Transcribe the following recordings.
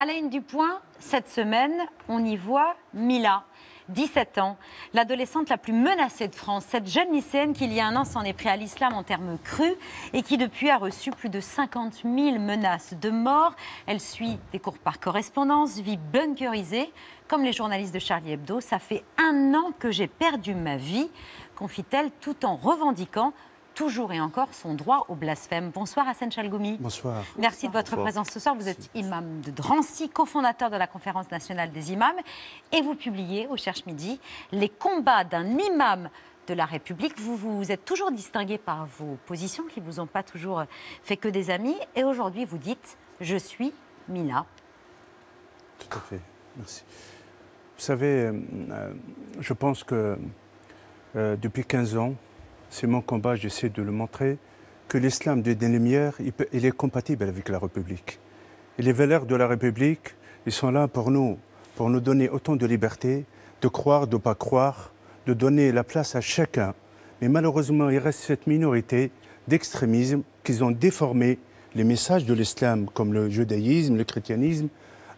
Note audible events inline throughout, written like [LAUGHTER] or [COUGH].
Alain Dupont. du point, cette semaine, on y voit Mila. 17 ans, l'adolescente la plus menacée de France, cette jeune lycéenne qui il y a un an s'en est pris à l'islam en termes crus et qui depuis a reçu plus de 50 000 menaces de mort. Elle suit des cours par correspondance, vit bunkerisée. Comme les journalistes de Charlie Hebdo, ça fait un an que j'ai perdu ma vie, confie-t-elle tout en revendiquant toujours et encore son droit au blasphème. Bonsoir Hassan Chalgoumi. Bonsoir. Merci de votre présence ce soir. Vous êtes imam de Drancy, cofondateur de la Conférence nationale des imams, et vous publiez au Cherche Midi les combats d'un imam de la République. Vous vous êtes toujours distingué par vos positions qui ne vous ont pas toujours fait que des amis. Et aujourd'hui, vous dites Je suis Mina. Tout à fait. Merci. Vous savez, euh, euh, je pense que euh, depuis 15 ans, c'est mon combat, j'essaie de le montrer, que l'islam des Lumières, il, est compatible avec la République. Et les valeurs de la République, ils sont là pour nous, pour nous donner autant de liberté, de croire, de ne pas croire, de donner la place à chacun. Mais malheureusement, il reste cette minorité d'extrémisme qui ont déformé les messages de l'islam, comme le judaïsme, le christianisme,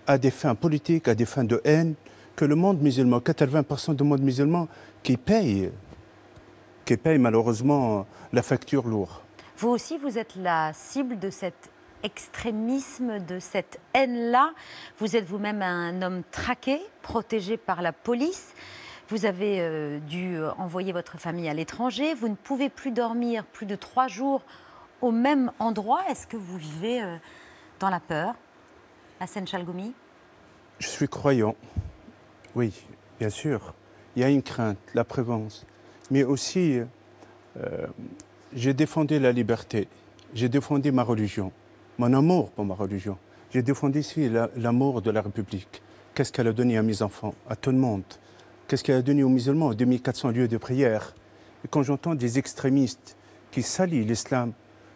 à des fins politiques, à des fins de haine, que le monde musulman, 80% du monde musulman qui paye qui paye malheureusement euh, la facture lourde. Vous aussi, vous êtes la cible de cet extrémisme, de cette haine-là. Vous êtes vous-même un homme traqué, protégé par la police. Vous avez euh, dû euh, envoyer votre famille à l'étranger. Vous ne pouvez plus dormir plus de trois jours au même endroit. Est-ce que vous vivez dans la peur à Seine-Chalgoumi Je suis croyant. Oui, bien sûr. Il y a une crainte, la prévence, mais aussi euh, j'ai défendu la liberté, j'ai défendu ma religion, mon amour pour ma religion. J'ai défendu aussi l'amour de la République. Qu'est-ce qu'elle a donné à mes enfants, à tout le monde Qu'est-ce qu'elle a donné aux musulmans, aux 2400 lieux de prière Et quand j'entends des extrémistes qui salient l'islam,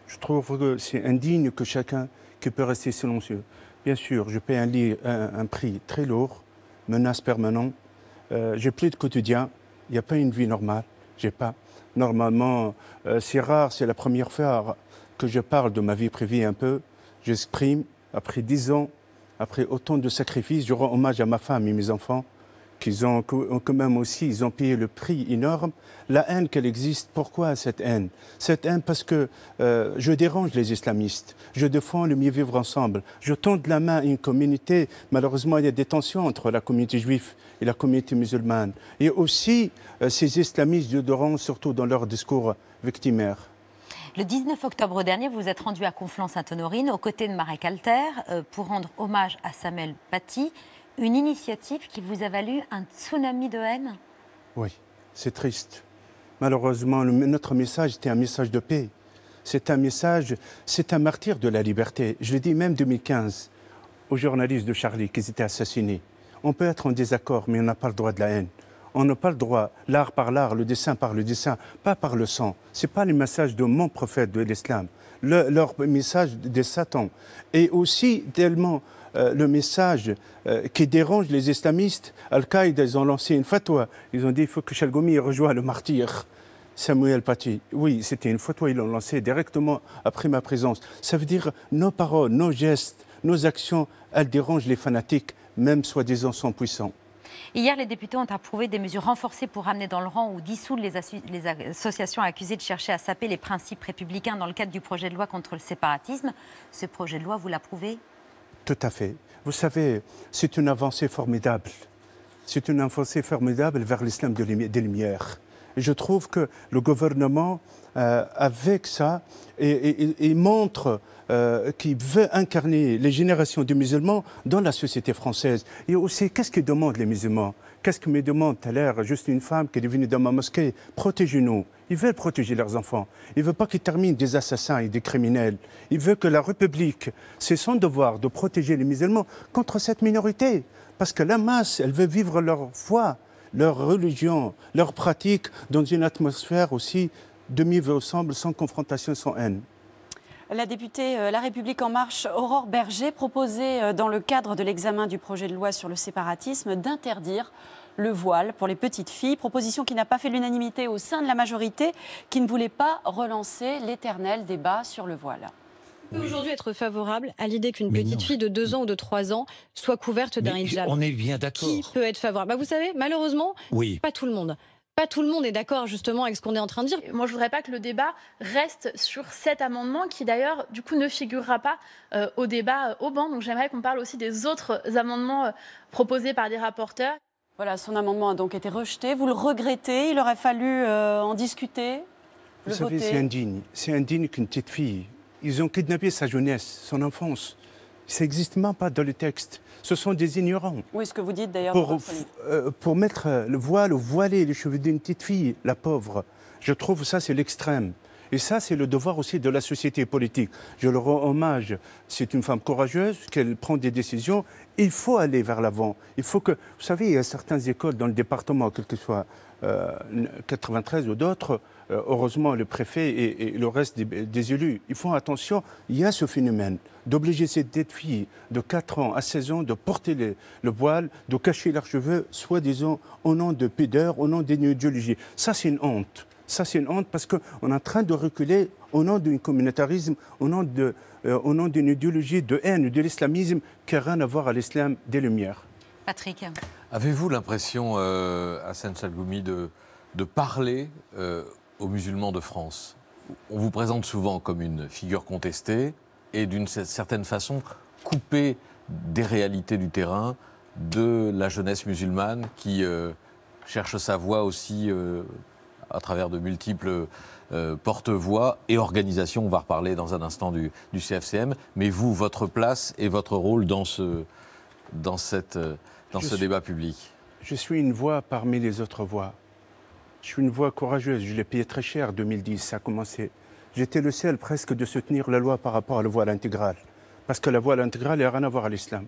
je trouve que c'est indigne que chacun qui peut rester silencieux. Bien sûr, je paie un, prix très lourd, menace permanente, euh, j'ai plus de quotidien, il n'y a pas une vie normale. J'ai pas. Normalement, euh, c'est rare, c'est la première fois que je parle de ma vie privée un peu. J'exprime, après dix ans, après autant de sacrifices, je rends hommage à ma femme et mes enfants qu'ils ont, quand même aussi, ils ont payé le prix énorme. La haine qu'elle existe, pourquoi cette haine Cette haine parce que euh, je dérange les islamistes, je défends le mieux vivre ensemble, je tends la main à une communauté. Malheureusement, il y a des tensions entre la communauté juive et la communauté musulmane. Et aussi, euh, ces islamistes de surtout dans leur discours victimaire. Le 19 octobre dernier, vous êtes rendu à Conflans-Sainte-Honorine aux côtés de Marek Alter euh, pour rendre hommage à Samuel Paty, une initiative qui vous a valu un tsunami de haine Oui, c'est triste. Malheureusement, notre message était un message de paix. C'est un message, c'est un martyr de la liberté. Je le dis même 2015 aux journalistes de Charlie qui étaient assassinés. On peut être en désaccord, mais on n'a pas le droit de la haine. On n'a pas le droit, l'art par l'art, le dessin par le dessin, pas par le sang. Ce n'est pas le message de mon prophète de l'islam, leur message de Satan. Et aussi, tellement euh, le message euh, qui dérange les islamistes. Al-Qaïda, ils ont lancé une fatwa. Ils ont dit il faut que Chalgomi rejoigne le martyr. Samuel Paty, oui, c'était une fatwa, ils l'ont lancée directement après ma présence. Ça veut dire nos paroles, nos gestes, nos actions, elles dérangent les fanatiques, même soi-disant sans puissants. Hier, les députés ont approuvé des mesures renforcées pour ramener dans le rang ou dissoudre les, associations accusées de chercher à saper les principes républicains dans le cadre du projet de loi contre le séparatisme. Ce projet de loi, vous l'approuvez tout à fait. Vous savez, c'est une avancée formidable. C'est une avancée formidable vers l'islam des Lumières je trouve que le gouvernement, euh, avec ça, et, montre euh, qu'il veut incarner les générations de musulmans dans la société française. Et aussi, qu'est-ce qu'ils demandent les musulmans Qu'est-ce que me demande à l'heure juste une femme qui est venue dans ma mosquée Protégez-nous. Ils veulent protéger leurs enfants. Ils ne veulent pas qu'ils terminent des assassins et des criminels. Ils veulent que la République, c'est son devoir de protéger les musulmans contre cette minorité. Parce que la masse, elle veut vivre leur foi leur religion, leurs pratique dans une atmosphère aussi demi ensemble, sans confrontation, sans haine. La députée euh, La République En Marche, Aurore Berger, proposait euh, dans le cadre de l'examen du projet de loi sur le séparatisme d'interdire le voile pour les petites filles, proposition qui n'a pas fait l'unanimité au sein de la majorité, qui ne voulait pas relancer l'éternel débat sur le voile peut aujourd'hui être favorable à l'idée qu'une petite fille de 2 ans ou de 3 ans soit couverte d'un hijab On est bien d'accord. Qui peut être favorable bah, Vous savez, malheureusement, pas tout le monde pas tout le monde est d'accord justement avec ce qu'on est en train de dire. Moi, je voudrais pas que le débat reste sur cet amendement qui d'ailleurs, du coup, ne figurera pas euh, au débat euh, au banc. Donc, j'aimerais qu'on parle aussi des autres euh, amendements proposés par des rapporteurs. Voilà, son amendement a donc été rejeté. Vous le regrettez Il aurait fallu en discuter. Vous savez, c'est indigne. C'est indigne qu'une petite fille ils ont kidnappé sa jeunesse, son enfance. Ça n'existe même pas dans le texte. Ce sont des ignorants. Oui, ce que vous dites d'ailleurs. Euh, pour, mettre le voile, voiler les cheveux d'une petite fille, la pauvre, je trouve ça, c'est l'extrême. Et ça, c'est le devoir aussi de la société politique. Je le rends hommage. C'est une femme courageuse, qu'elle prend des décisions. Il faut aller vers l'avant. Il faut que, vous savez, il y a certaines écoles dans le département, quel que soit 93 euh, ou d'autres, euh, heureusement le préfet et, le reste des, élus, ils font attention. Il y a ce phénomène d'obliger ces filles de 4 ans à 16 ans de porter le voile, de cacher leurs cheveux, soi-disant au nom de pudeur, au nom idéologie. Ça, c'est une honte. Ça, c'est une honte parce qu'on est en train de reculer au nom d'un communautarisme, au nom, de, euh, au nom d'une idéologie de haine, de l'islamisme qui n'a rien à voir à l'islam des Lumières. Patrick. Avez-vous l'impression, euh, Hassan Salgoumi, de, de parler euh, aux musulmans de France On vous présente souvent comme une figure contestée et d'une certaine façon coupée des réalités du terrain, de la jeunesse musulmane qui cherche sa voie aussi à travers de multiples euh, porte-voix et organisations. On va reparler dans un instant du, CFCM. Mais vous, votre place et votre rôle dans ce, dans cette, euh, dans ce débat public Je suis une voix parmi les autres voix. Je suis une voix courageuse. Je l'ai payé très cher 2010, ça a commencé. J'étais le seul presque de soutenir la loi par rapport à la voile intégrale. Parce que la voile intégrale n'a rien à voir à l'islam.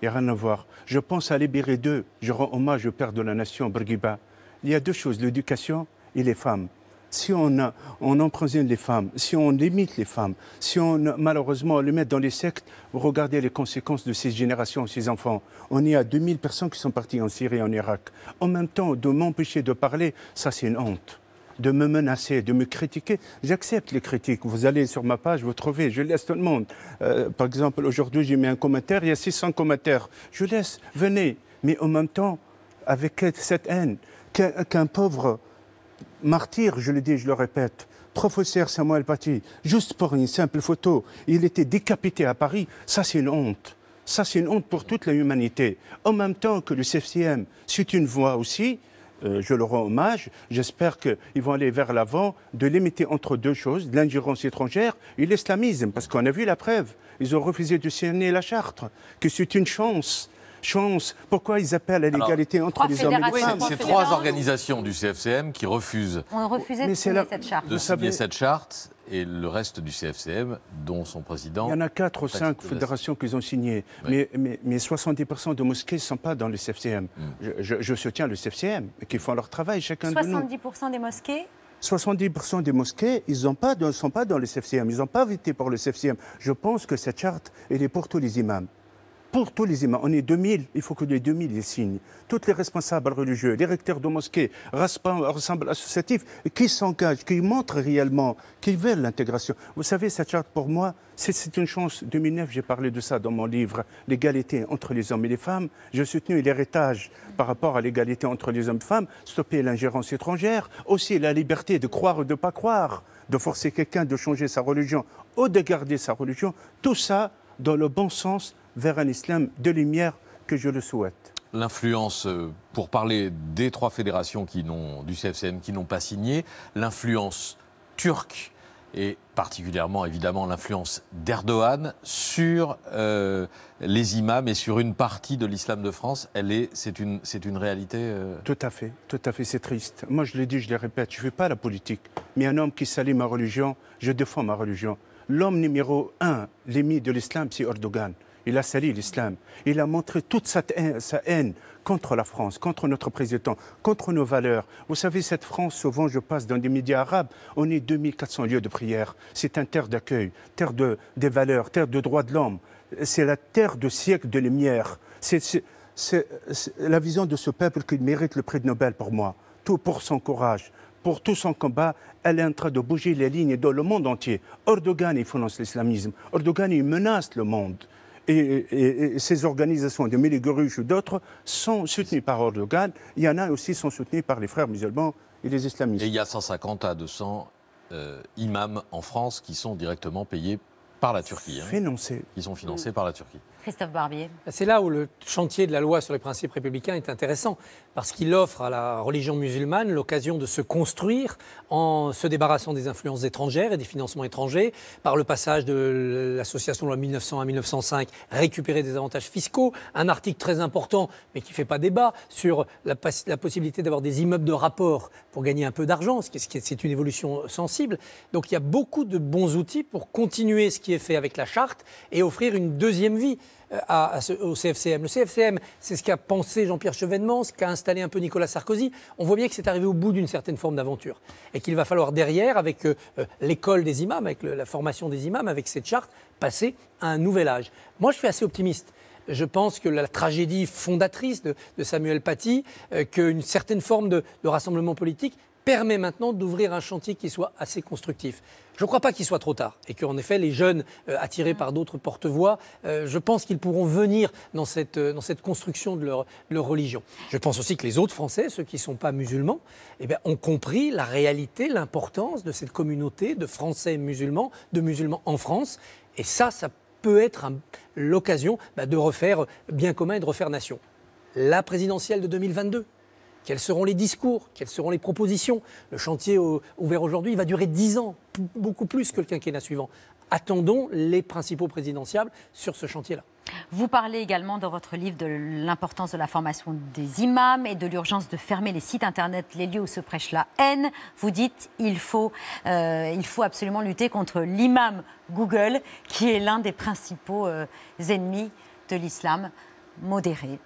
Il n'y a rien à voir. Je pense à libérer deux. Je rends hommage au père de la nation, Bergiba. Il y a deux choses, l'éducation et les femmes. Si on, on emprisonne les femmes, si on limite les femmes, si on malheureusement les met dans les sectes, regardez les conséquences de ces générations, ces enfants. On y a 2000 personnes qui sont parties en Syrie et en Irak. En même temps, de m'empêcher de parler, ça c'est une honte de me menacer, de me critiquer. J'accepte les critiques. Vous allez sur ma page, vous trouvez, je laisse tout le monde. Euh, par exemple, aujourd'hui, j'ai mis un commentaire, il y a 600 commentaires. Je laisse, venez. Mais en même temps, avec cette haine, qu'un pauvre martyr, je le dis, je le répète, professeur Samuel Paty, juste pour une simple photo, il était décapité à Paris, ça c'est une honte. Ça c'est une honte pour toute l'humanité. En même temps que le CFCM, c'est une voix aussi, euh, je le rends hommage. J'espère qu'ils vont aller vers l'avant de limiter entre deux choses, l'ingérence étrangère et l'islamisme, parce qu'on a vu la preuve. Ils ont refusé de signer la charte, que c'est une chance chance Pourquoi ils appellent à l'égalité entre les hommes et les femmes C'est trois organisations du CFCM qui refusent de signer, cette charte. cette charte et le reste du CFCM, dont son président. Il y en a quatre ou cinq fédérations qu'ils ont signé, mais, mais, 70% de mosquées ne sont pas dans le CFCM. Mm. Je, soutiens le CFCM, qui font leur travail, chacun de nous. 70% des mosquées 70% des mosquées, ils ne sont pas dans le CFCM, ils n'ont pas voté pour le CFCM. Je pense que cette charte, elle est pour tous les imams pour tous les imams. On est 2000, il faut que les 2000 les signent. Toutes les responsables religieux, les recteurs de mosquées, responsables associatifs, qui s'engagent, qui montrent réellement qu'ils veulent l'intégration. Vous savez, cette charte, pour moi, c'est une chance. 2009, j'ai parlé de ça dans mon livre, L'égalité entre les hommes et les femmes. J'ai soutenu l'héritage par rapport à l'égalité entre les hommes et les femmes, stopper l'ingérence étrangère, aussi la liberté de croire ou de ne pas croire, de forcer quelqu'un de changer sa religion ou de garder sa religion. Tout ça dans le bon sens vers un islam de lumière que je le souhaite. L'influence, euh, pour parler des trois fédérations qui du CFCM qui n'ont pas signé, l'influence turque et particulièrement évidemment l'influence d'Erdogan sur euh, les imams et sur une partie de l'islam de France, elle est, c'est une, c'est une réalité. Euh, tout à fait, tout à fait, c'est triste. Moi, je le dis, je le répète, je ne fais pas la politique, mais un homme qui salit ma religion, je défends ma religion. L'homme numéro un, l'ennemi de l'islam, c'est Erdogan il a sali l'islam. Il a montré toute sa haine, contre la France, contre notre président, contre nos valeurs. Vous savez, cette France, souvent je passe dans des médias arabes, on est 2400 lieux de prière. C'est une terre d'accueil, terre de, des valeurs, terre de droits de l'homme. C'est la terre de siècle de lumière. C'est la vision de ce peuple qui mérite le prix de Nobel pour moi. Tout pour son courage, pour tout son combat, elle est en train de bouger les lignes dans le monde entier. Erdogan, il finance l'islamisme. Erdogan, il menace le monde et, ces organisations de Meligurush ou d'autres sont soutenues par Erdogan. Il y en a aussi sont soutenues par les frères musulmans et les islamistes. Et il y a 150 à 200 euh, imams en France qui sont directement payés par la Turquie. Hein. Financés. Ils sont financés par la Turquie. Christophe Barbier. C'est là où le chantier de la loi sur les principes républicains est intéressant, parce qu'il offre à la religion musulmane l'occasion de se construire en se débarrassant des influences étrangères et des financements étrangers, par le passage de l'association loi 1901 à 1905, récupérer des avantages fiscaux, un article très important, mais qui ne fait pas débat, sur la, possibilité d'avoir des immeubles de rapport pour gagner un peu d'argent, ce qui est une évolution sensible. Donc il y a beaucoup de bons outils pour continuer ce qui est fait avec la charte et offrir une deuxième vie. Euh, au CFCM. Le CFCM, c'est ce qu'a pensé Jean-Pierre Chevènement, ce qu'a installé un peu Nicolas Sarkozy. On voit bien que c'est arrivé au bout d'une certaine forme d'aventure et qu'il va falloir derrière, avec euh, euh, l'école des imams, avec la formation des imams, avec cette charte, passer à un nouvel âge. Moi, je suis assez optimiste je pense que la tragédie fondatrice de, Samuel Paty, qu'une certaine forme de, rassemblement politique, permet maintenant d'ouvrir un chantier qui soit assez constructif. Je ne crois pas qu'il soit trop tard et qu'en effet les jeunes euh, attirés par d'autres porte-voix, euh, je pense qu'ils pourront venir dans cette, euh, dans cette construction de leur, leur, religion. Je pense aussi que les autres Français, ceux qui ne sont pas musulmans, eh bien, ont compris la réalité, l'importance de cette communauté de Français musulmans, de musulmans en France. Et ça, ça peut être l'occasion bah, de refaire bien commun et de refaire nation. La présidentielle de 2022 quels seront les discours Quelles seront les propositions Le chantier euh, ouvert aujourd'hui va durer 10 ans, beaucoup plus que le quinquennat suivant. Attendons les principaux présidentiables sur ce chantier-là. Vous parlez également dans votre livre de l'importance de la formation des imams et de l'urgence de fermer les sites internet, les lieux où se prêche la haine. Vous dites euh, il faut, absolument lutter contre l'imam Google, qui est l'un des principaux euh, ennemis de l'islam modéré.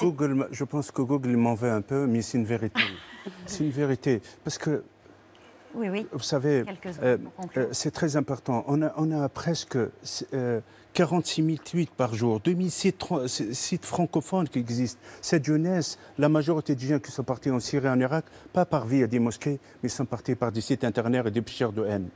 Google, je pense que Google m'en veut un peu, mais c'est une vérité. [LAUGHS] c'est une vérité. Parce que, vous savez, euh, euh, c'est très important. On a, presque 46 000 euh, tweets par jour, 2 sites, sites, francophones qui existent. Cette jeunesse, la majorité des gens qui sont partis en Syrie et en Irak, pas par vie à des mosquées, mais sont partis par des sites internet et des picheurs de haine.